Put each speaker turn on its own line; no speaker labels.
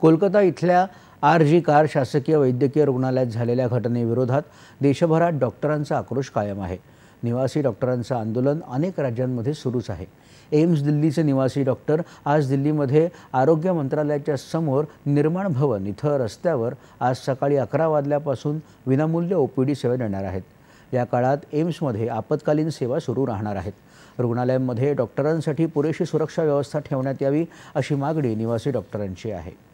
कोलकाता इथल्या R G car शासकीय वैद्यकीय रुग्णालयात झालेल्या घटनेविरोधात देशभरात डॉक्टरांचा आक्रोश कायम आहे निवासी डॉक्टरांचं आंदोलन अनेक राज्यांमध्ये सुरूच आहे एम्स दिल्लीचे निवासी डॉक्टर आज दिल्लीमध्ये आरोग्य मंत्रालयाच्या समोर निर्माण भवन इथं रस्त्यावर आज सकाळी अकरा वाजल्यापासून विनामूल्य ओपीडी सेवा देणार आहेत या काळात एम्समध्ये आपत्कालीन सेवा सुरू राहणार आहेत रुग्णालयांमध्ये डॉक्टरांसाठी पुरेशी सुरक्षा व्यवस्था ठेवण्यात यावी अशी मागणी निवासी डॉक्टरांची आहे